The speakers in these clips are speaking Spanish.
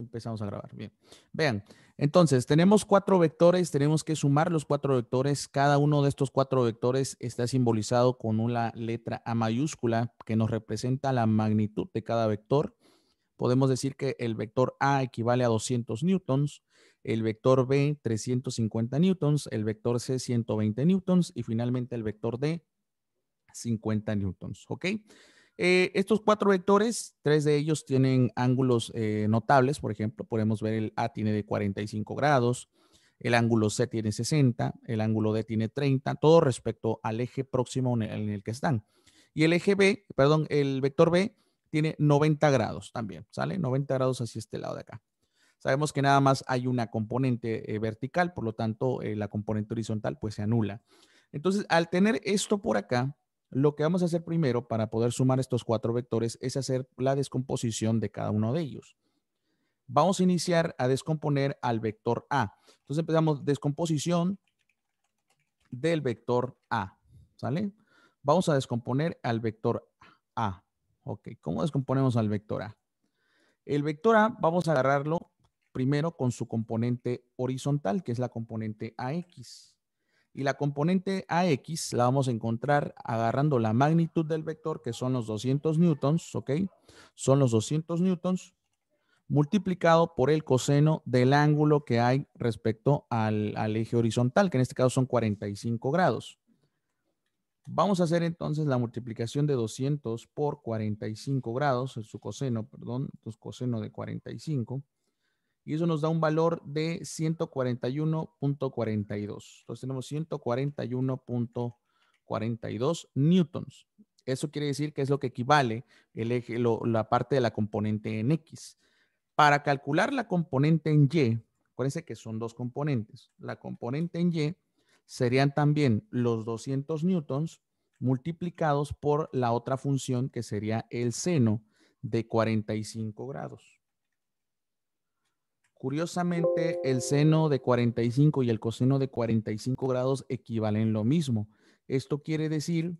empezamos a grabar. Bien. Vean, entonces tenemos cuatro vectores, tenemos que sumar los cuatro vectores. Cada uno de estos cuatro vectores está simbolizado con una letra A mayúscula que nos representa la magnitud de cada vector. Podemos decir que el vector A equivale a 200 newtons, el vector B 350 newtons, el vector C 120 newtons y finalmente el vector D 50 newtons. ¿Ok? Eh, estos cuatro vectores, tres de ellos tienen ángulos eh, notables, por ejemplo, podemos ver el A tiene de 45 grados, el ángulo C tiene 60, el ángulo D tiene 30, todo respecto al eje próximo en el, que están. Y el eje B, perdón, el vector B tiene 90 grados también, ¿sale? 90 grados hacia este lado de acá. Sabemos que nada más hay una componente eh, vertical, por lo tanto, la componente horizontal pues se anula. Entonces, al tener esto por acá, lo que vamos a hacer primero para poder sumar estos cuatro vectores es hacer la descomposición de cada uno de ellos. Vamos a iniciar a descomponer al vector A. Entonces empezamos descomposición del vector A. ¿Sale? Vamos a descomponer al vector A. Ok, ¿cómo descomponemos al vector A? El vector A vamos a agarrarlo primero con su componente horizontal, que es la componente AX. Y la componente AX la vamos a encontrar agarrando la magnitud del vector, que son los 200 newtons, ¿ok? Son los 200 newtons multiplicado por el coseno del ángulo que hay respecto al, eje horizontal, que en este caso son 45 grados. Vamos a hacer entonces la multiplicación de 200 por 45 grados, su coseno, perdón, su coseno de 45 y eso nos da un valor de 141.42. Entonces tenemos 141.42 newtons. Eso quiere decir que es lo que equivale el la parte de la componente en X. Para calcular la componente en Y, acuérdense que son dos componentes. La componente en Y serían también los 200 newtons multiplicados por la otra función que sería el seno de 45 grados. Curiosamente, el seno de 45 y el coseno de 45 grados equivalen lo mismo. Esto quiere decir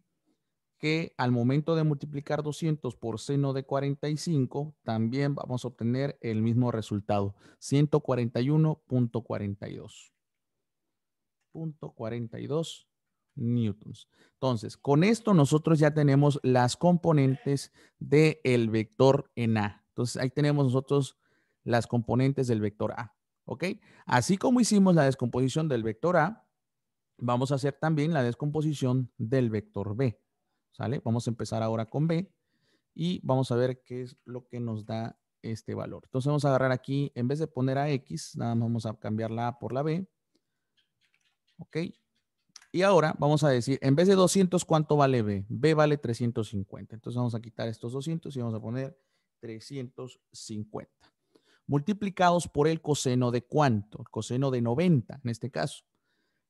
que al momento de multiplicar 200 por seno de 45, también vamos a obtener el mismo resultado, 141.42. 42 newtons. Entonces, con esto nosotros ya tenemos las componentes del el vector en A. Entonces, ahí tenemos nosotros las componentes del vector A. ¿Ok? Así como hicimos la descomposición del vector A, vamos a hacer también la descomposición del vector B. ¿Sale? Vamos a empezar ahora con B y vamos a ver qué es lo que nos da este valor. Entonces vamos a agarrar aquí, en vez de poner a X, nada más vamos a cambiar la A por la B. ¿Ok? Y ahora vamos a decir, en vez de 200, ¿cuánto vale B? B vale 350. Entonces vamos a quitar estos 200 y vamos a poner 350 multiplicados por el coseno de cuánto, el coseno de 90 en este caso.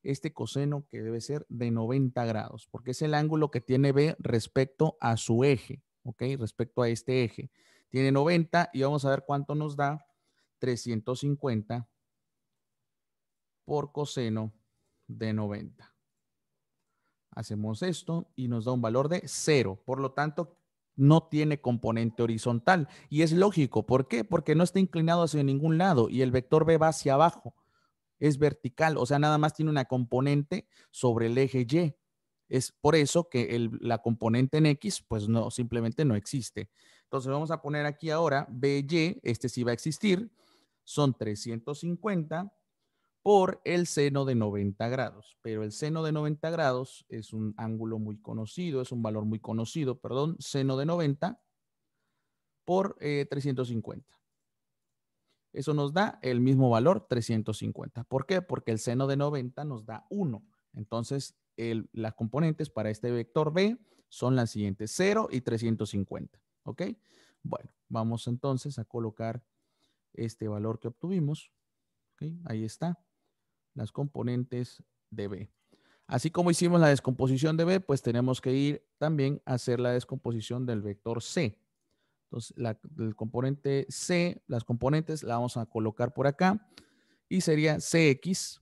Este coseno que debe ser de 90 grados, porque es el ángulo que tiene B respecto a su eje, ¿ok? Respecto a este eje. Tiene 90 y vamos a ver cuánto nos da 350 por coseno de 90. Hacemos esto y nos da un valor de 0. Por lo tanto, no tiene componente horizontal. Y es lógico, ¿por qué? Porque no está inclinado hacia ningún lado y el vector B va hacia abajo. Es vertical, o sea, nada más tiene una componente sobre el eje Y. Es por eso que la componente en X, pues no, simplemente no existe. Entonces vamos a poner aquí ahora BY, este sí va a existir, son 350 por el seno de 90 grados. Pero el seno de 90 grados es un ángulo muy conocido, es un valor muy conocido, perdón, seno de 90 por 350. Eh, Eso nos da el mismo valor, 350. ¿Por qué? Porque el seno de 90 nos da 1. Entonces, las componentes para este vector B son las siguientes, 0 y 350. ¿Ok? Bueno, vamos entonces a colocar este valor que obtuvimos. Ahí está las componentes de B. Así como hicimos la descomposición de B, pues tenemos que ir también a hacer la descomposición del vector C. Entonces, el componente C, las componentes la vamos a colocar por acá y sería CX.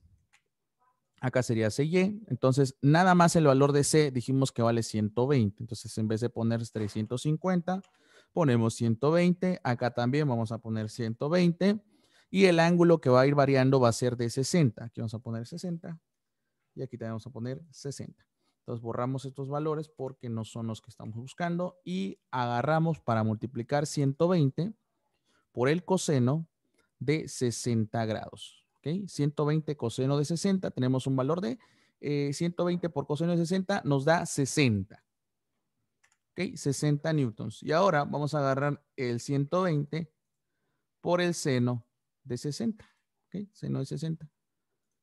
Acá sería CY. Entonces, nada más el valor de C dijimos que vale 120. Entonces, en vez de poner 350, ponemos 120. Acá también vamos a poner 120. Y el ángulo que va a ir variando va a ser de 60. Aquí vamos a poner 60 y aquí también vamos a poner 60. Entonces borramos estos valores porque no son los que estamos buscando y agarramos para multiplicar 120 por el coseno de 60 grados. ¿ok? 120 coseno de 60, tenemos un valor de 120 eh, por coseno de 60 nos da 60. ¿ok? 60 newtons. Y ahora vamos a agarrar el 120 por el seno de 60. ¿Ok? Seno de 60.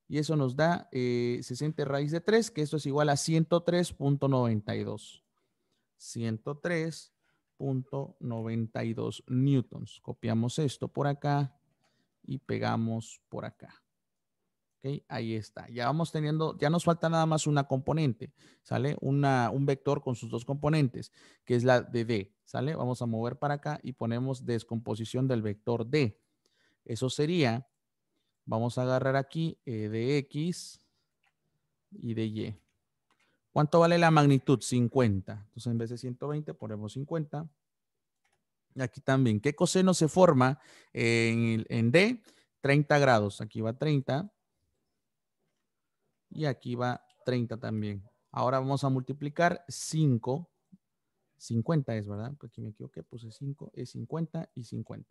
Y eso nos da 60 eh, raíz de 3, que esto es igual a 103.92. 103.92 newtons. Copiamos esto por acá y pegamos por acá. ok ahí está. Ya vamos teniendo, ya nos falta nada más una componente, ¿sale? un vector con sus dos componentes, que es la de D, ¿sale? Vamos a mover para acá y ponemos descomposición del vector D. Eso sería, vamos a agarrar aquí eh, de X y de Y. ¿Cuánto vale la magnitud? 50. Entonces en vez de 120 ponemos 50. Y Aquí también, ¿qué coseno se forma en, D? 30 grados. Aquí va 30. Y aquí va 30 también. Ahora vamos a multiplicar 5. 50 es, ¿verdad? Porque me equivoqué, puse 5, es 50 y 50.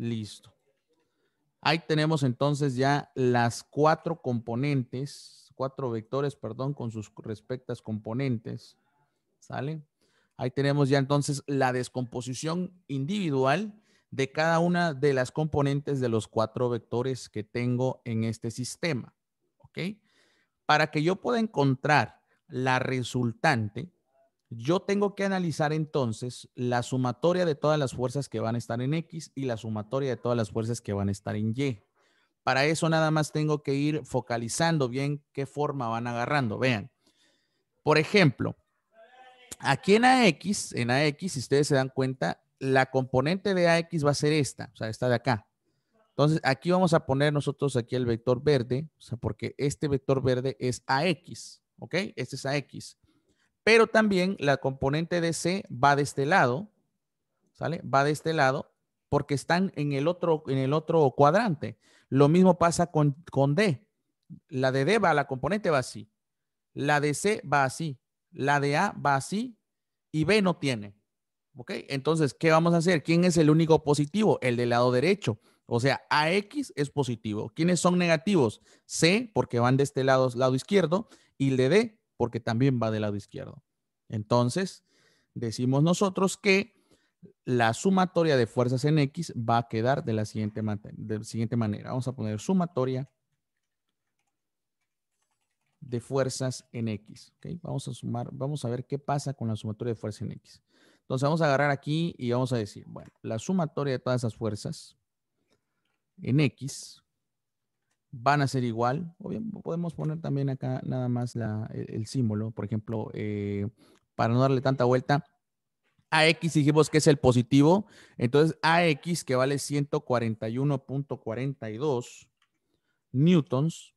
Listo. Ahí tenemos entonces ya las cuatro componentes, cuatro vectores, perdón, con sus respectas componentes. ¿Sale? Ahí tenemos ya entonces la descomposición individual de cada una de las componentes de los cuatro vectores que tengo en este sistema. ¿Ok? Para que yo pueda encontrar la resultante, yo tengo que analizar entonces la sumatoria de todas las fuerzas que van a estar en X y la sumatoria de todas las fuerzas que van a estar en Y. Para eso nada más tengo que ir focalizando bien qué forma van agarrando. Vean, por ejemplo, aquí en AX, en AX, si ustedes se dan cuenta, la componente de AX va a ser esta, o sea, esta de acá. Entonces, aquí vamos a poner nosotros aquí el vector verde, o sea, porque este vector verde es AX, ¿ok? Este es AX. Pero también la componente de C va de este lado, ¿sale? Va de este lado porque están en el otro, en el otro cuadrante. Lo mismo pasa con, con D. La de D va, la componente va así. La de C va así. La de A va así y B no tiene. ¿Ok? Entonces, ¿qué vamos a hacer? ¿Quién es el único positivo? El del lado derecho. O sea, AX es positivo. ¿Quiénes son negativos? C, porque van de este lado, lado izquierdo, y el de D, porque también va del lado izquierdo. Entonces, decimos nosotros que la sumatoria de fuerzas en X va a quedar de la siguiente, siguiente manera. Vamos a poner sumatoria de fuerzas en X. Vamos a sumar, vamos a ver qué pasa con la sumatoria de fuerzas en X. Entonces vamos a agarrar aquí y vamos a decir, bueno, la sumatoria de todas esas fuerzas en X van a ser igual. O bien podemos poner también acá nada más el, símbolo, por ejemplo, eh, para no darle tanta vuelta. AX dijimos que es el positivo, entonces AX que vale 141.42 newtons,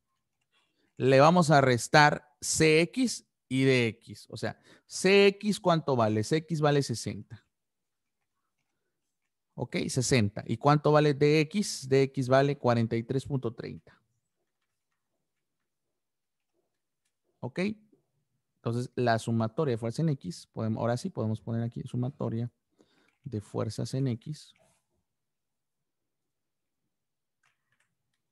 le vamos a restar CX y DX. O sea, CX cuánto vale? CX vale 60. ¿Ok? 60. ¿Y cuánto vale DX? DX vale 43.30. ¿Ok? Entonces, la sumatoria de fuerza en X, podemos, ahora sí podemos poner aquí sumatoria de fuerzas en X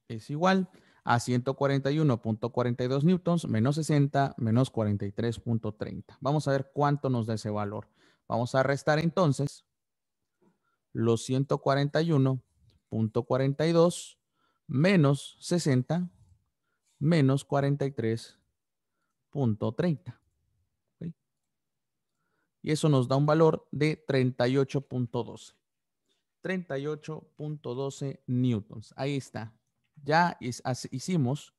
es igual a 141.42 newtons menos 60 menos 43.30. Vamos a ver cuánto nos da ese valor. Vamos a restar entonces los 141.42 menos 60 menos 43 .30. Y eso nos da un valor de 38.12. 38.12 newtons. Ahí está. Ya hicimos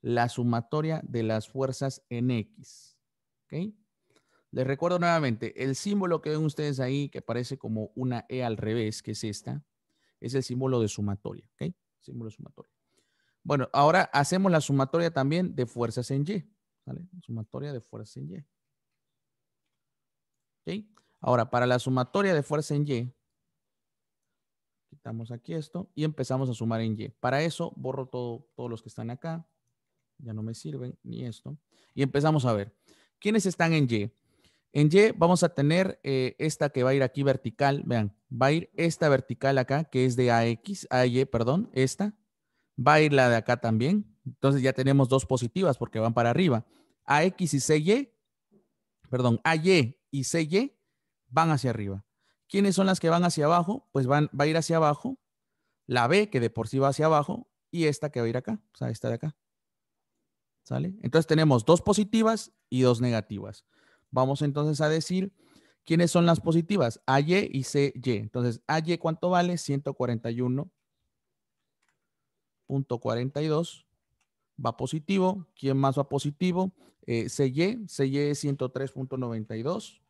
la sumatoria de las fuerzas en X. Les recuerdo nuevamente, el símbolo que ven ustedes ahí, que parece como una E al revés, que es esta, es el símbolo de sumatoria. Símbolo de sumatoria. Bueno, ahora hacemos la sumatoria también de fuerzas en Y. ¿vale? Sumatoria de fuerza en Y. Ahora, para la sumatoria de fuerza en Y, quitamos aquí esto y empezamos a sumar en Y. Para eso, borro todo, todos los que están acá. Ya no me sirven ni esto. Y empezamos a ver. ¿Quiénes están en Y? En Y vamos a tener eh, esta que va a ir aquí vertical. Vean, va a ir esta vertical acá, que es de AX, AY, perdón, esta. Va a ir la de acá también. Entonces ya tenemos dos positivas porque van para arriba. AX y CY, perdón, AY y CY van hacia arriba. ¿Quiénes son las que van hacia abajo? Pues van, va a ir hacia abajo, la B que de por sí va hacia abajo y esta que va a ir acá, o sea, esta de acá. ¿Sale? Entonces tenemos dos positivas y dos negativas. Vamos entonces a decir quiénes son las positivas, AY y CY. Entonces, AY cuánto vale? 141.42 va positivo. ¿Quién más va positivo? Eh, CY, CY, es 103.92.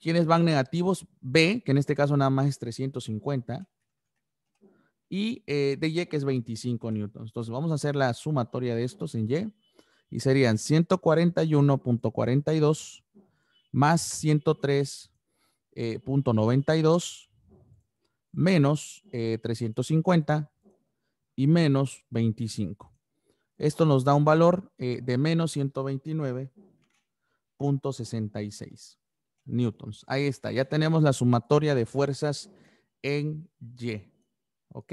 ¿Quiénes van negativos? B, que en este caso nada más es 350. Y eh, DY, que es 25 newtons. Entonces vamos a hacer la sumatoria de estos en Y. Y serían 141.42 más 103.92 eh, menos 350 eh, y menos 25. Esto nos da un valor eh, de menos 129.66 newtons. Ahí está, ya tenemos la sumatoria de fuerzas en Y. ¿Ok?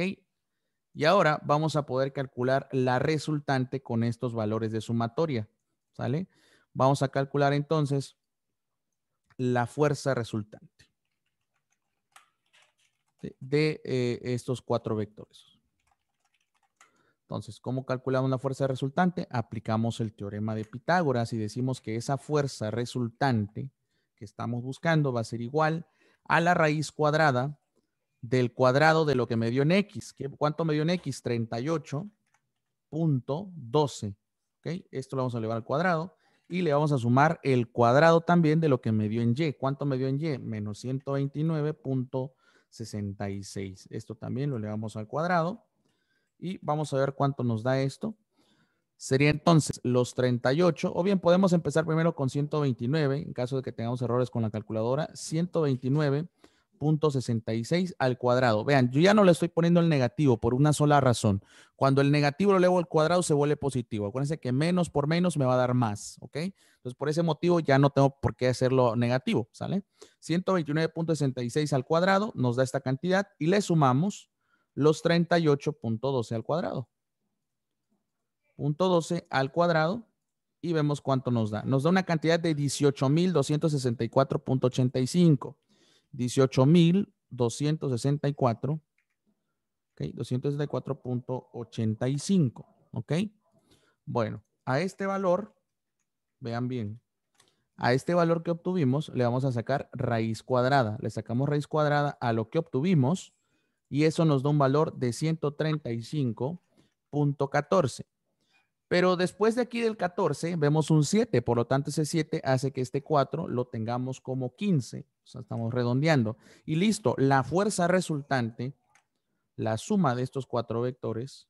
Y ahora vamos a poder calcular la resultante con estos valores de sumatoria. ¿Sale? Vamos a calcular entonces la fuerza resultante de, eh, estos cuatro vectores. Entonces, ¿cómo calculamos la fuerza resultante? Aplicamos el teorema de Pitágoras y decimos que esa fuerza resultante que estamos buscando va a ser igual a la raíz cuadrada del cuadrado de lo que me dio en X. ¿Cuánto me dio en X? 38.12. ¿Okay? Esto lo vamos a elevar al cuadrado y le vamos a sumar el cuadrado también de lo que me dio en Y. ¿Cuánto me dio en Y? Menos 129.66. Esto también lo elevamos al cuadrado y vamos a ver cuánto nos da esto. Sería entonces los 38, o bien podemos empezar primero con 129, en caso de que tengamos errores con la calculadora, 129.66 al cuadrado. Vean, yo ya no le estoy poniendo el negativo por una sola razón. Cuando el negativo lo llevo al cuadrado se vuelve positivo. Acuérdense que menos por menos me va a dar más, ¿ok? Entonces, por ese motivo ya no tengo por qué hacerlo negativo, ¿sale? 129.66 al cuadrado nos da esta cantidad y le sumamos los 38.12 al cuadrado. Punto 12 al cuadrado y vemos cuánto nos da. Nos da una cantidad de 18.264.85. 18.264. Ok, 264.85. Ok. Bueno, a este valor, vean bien, a este valor que obtuvimos le vamos a sacar raíz cuadrada. Le sacamos raíz cuadrada a lo que obtuvimos y eso nos da un valor de 135.14. Pero después de aquí del 14 vemos un 7, por lo tanto ese 7 hace que este 4 lo tengamos como 15, o sea, estamos redondeando. Y listo, la fuerza resultante, la suma de estos cuatro vectores,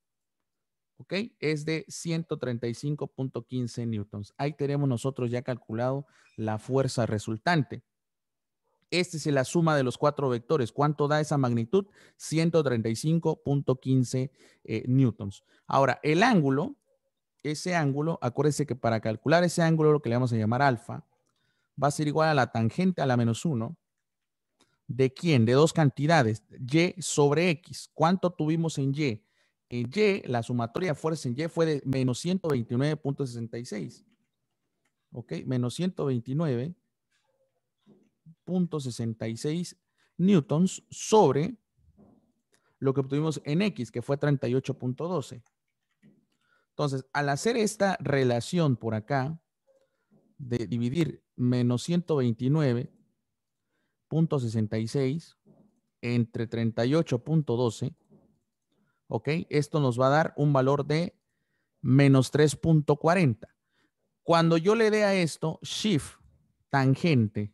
¿ok? Es de 135.15 newtons. Ahí tenemos nosotros ya calculado la fuerza resultante. Esta es la suma de los cuatro vectores. ¿Cuánto da esa magnitud? 135.15 eh, newtons. Ahora, el ángulo, ese ángulo, acuérdense que para calcular ese ángulo, lo que le vamos a llamar alfa, va a ser igual a la tangente a la menos 1. ¿De quién? De dos cantidades, y sobre x. ¿Cuánto tuvimos en y? En y, la sumatoria de fuerza en y fue de menos 129.66. ¿Ok? Menos 129. .66 newtons sobre lo que obtuvimos en X, que fue 38.12. Entonces, al hacer esta relación por acá, de dividir menos 129.66 entre 38.12, ¿ok? Esto nos va a dar un valor de menos 3.40. Cuando yo le dé a esto shift tangente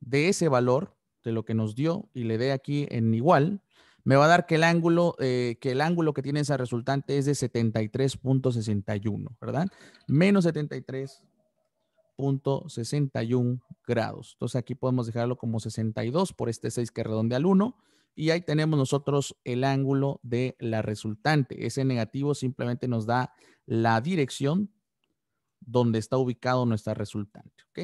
de ese valor, de lo que nos dio, y le dé aquí en igual, me va a dar que el ángulo, eh, que el ángulo que tiene esa resultante es de 73.61, ¿verdad? Menos 73.61 grados. Entonces aquí podemos dejarlo como 62 por este 6 que redondea al 1 y ahí tenemos nosotros el ángulo de la resultante. Ese negativo simplemente nos da la dirección donde está ubicado nuestra resultante, ¿ok?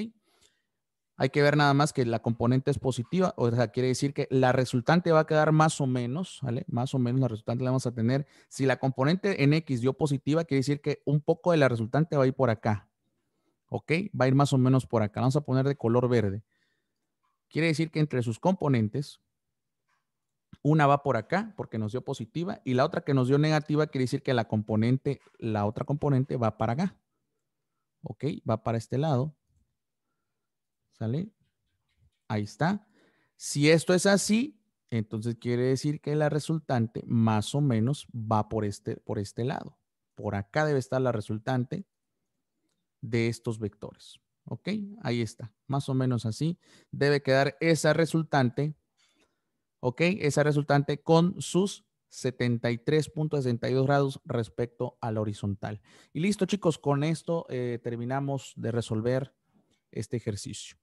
Hay que ver nada más que la componente es positiva, o sea, quiere decir que la resultante va a quedar más o menos, ¿vale? Más o menos la resultante la vamos a tener. Si la componente en X dio positiva, quiere decir que un poco de la resultante va a ir por acá, ¿ok? Va a ir más o menos por acá. Vamos a poner de color verde. Quiere decir que entre sus componentes, una va por acá porque nos dio positiva y la otra que nos dio negativa quiere decir que la componente, la otra componente va para acá. ¿Ok? Va para este lado. Ahí está. Si esto es así, entonces quiere decir que la resultante más o menos va por este, por este lado. Por acá debe estar la resultante de estos vectores. ¿Ok? Ahí está. Más o menos así. Debe quedar esa resultante. ¿Ok? Esa resultante con sus 73.62 grados respecto al horizontal. Y listo, chicos. Con esto eh, terminamos de resolver este ejercicio.